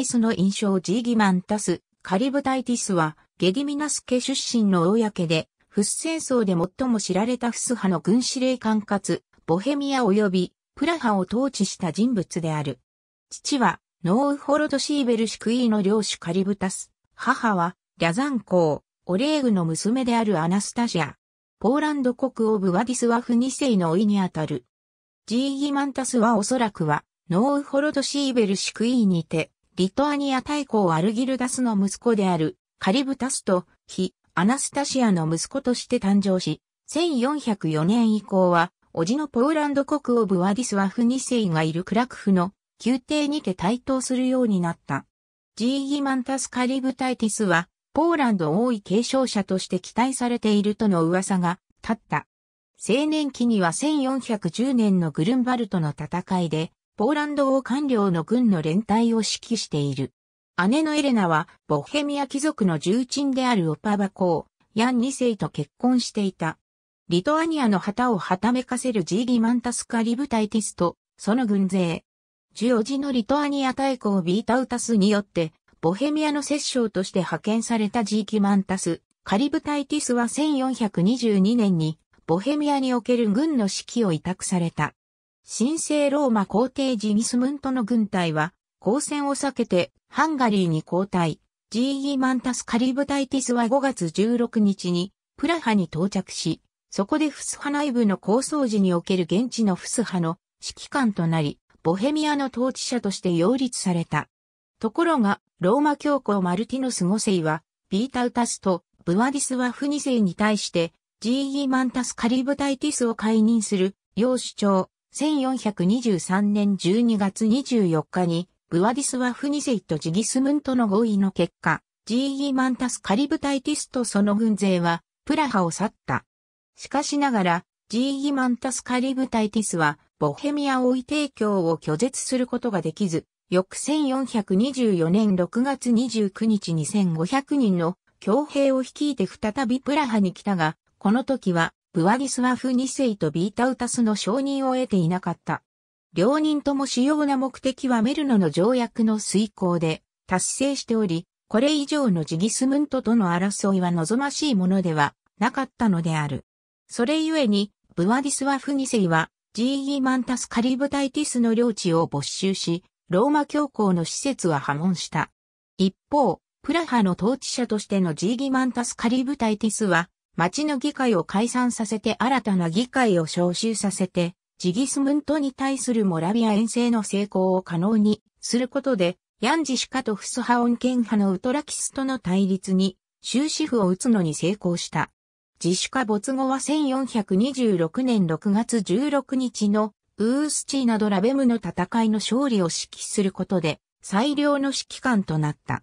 ィスの印象ジーギマンタス、カリブタイティスは、ゲディミナス家出身の公で、フス戦争で最も知られたフス派の軍司令官かつ、ボヘミア及び、プラハを統治した人物である。父は、ノーウホロドシーベルシクイーの領主カリブタス。母は、リャザン公、オレーグの娘であるアナスタジア。ポーランド国王ブワディスワフ2世の甥にあたる。ジーギマンタスはおそらくは、ノーウホロドシーベルシクイーにて、リトアニア大公アルギルダスの息子であるカリブタスと非アナスタシアの息子として誕生し、1404年以降は、叔父のポーランド国王ブワディスワフ2世がいるクラクフの宮廷にて対等するようになった。ジーギマンタスカリブタイティスは、ポーランド王位継承者として期待されているとの噂が立った。青年期には1410年のグルンバルトの戦いで、ポーランド王官僚の軍の連帯を指揮している。姉のエレナは、ボヘミア貴族の重鎮であるオパバ公、ヤン2世と結婚していた。リトアニアの旗をはためかせるジーギマンタスカリブタイティスと、その軍勢。ジオジのリトアニア大公ビータウタスによって、ボヘミアの摂政として派遣されたジーギマンタス、カリブタイティスは1422年に、ボヘミアにおける軍の指揮を委託された。神聖ローマ皇帝ジギスムントの軍隊は、交戦を避けてハンガリーに交代、ジーギマンタスカリブタイティスは5月16日にプラハに到着し、そこでフスハ内部の構想時における現地のフスハの指揮官となり、ボヘミアの統治者として擁立された。ところが、ローマ教皇マルティノス5世は、ビータウタスとブワディスワフ2世に対して、ジーギマンタスカリブタイティスを解任する、要主張、1423年12月24日に、ブワディスワフニセイとジギスムントの合意の結果、ジーギーマンタスカリブタイティスとその軍勢は、プラハを去った。しかしながら、ジーギマンタスカリブタイティスは、ボヘミア王位提供を拒絶することができず、翌1424年6月29日に1500人の強兵を率いて再びプラハに来たが、この時はブワディスワフ2世とビータウタスの承認を得ていなかった。両人とも主要な目的はメルノの条約の遂行で達成しており、これ以上のジギスムントとの争いは望ましいものではなかったのである。それゆえに、ブワディスワフ2世は、ジーギーマンタスカリブタイティスの領地を没収し、ローマ教皇の施設は破門した。一方、プラハの統治者としてのジーギマンタスカリブタイティスは、町の議会を解散させて新たな議会を招集させて、ジギスムントに対するモラビア遠征の成功を可能にすることで、ヤンジシカとフスハオン県派のウトラキスとの対立に終止符を打つのに成功した。自主化没後は1426年6月16日のウースチーなどラベムの戦いの勝利を指揮することで最良の指揮官となった。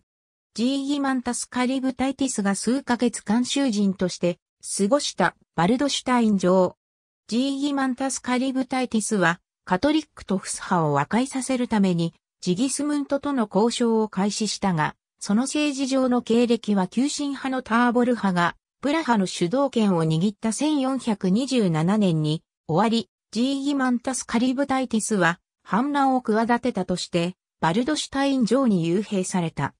ジーギマンタスカリブタイティスが数ヶ月監修人として過ごしたバルドシュタイン城。ジーギマンタスカリブタイティスは、カトリックとフス派を和解させるために、ジギスムントとの交渉を開始したが、その政治上の経歴は急進派のターボル派が、プラハの主導権を握った1427年に、終わり、ジーギマンタスカリブタイティスは、反乱を企てたとして、バルドシュタイン城に幽閉された。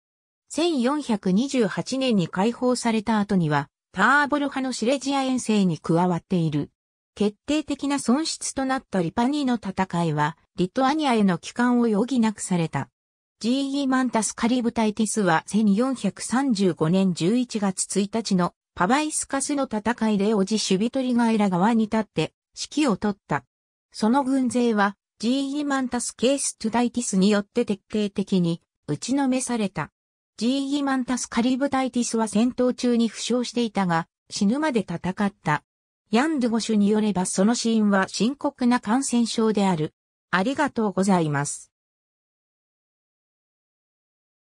1428年に解放された後には、ターボル派のシレジア遠征に加わっている。決定的な損失となったリパニーの戦いは、リトアニアへの帰還を余儀なくされた。ジーギーマンタスカリブタイティスは1435年11月1日のパバイスカスの戦いでオジシュビトリガイラ側に立って指揮を取った。その軍勢はジーギーマンタスケーストゥダイティスによって徹底的に打ちのめされた。ジーギマンタスカリブタイティスは戦闘中に負傷していたが、死ぬまで戦った。ヤンドゥゴシュによればその死因は深刻な感染症である。ありがとうございます。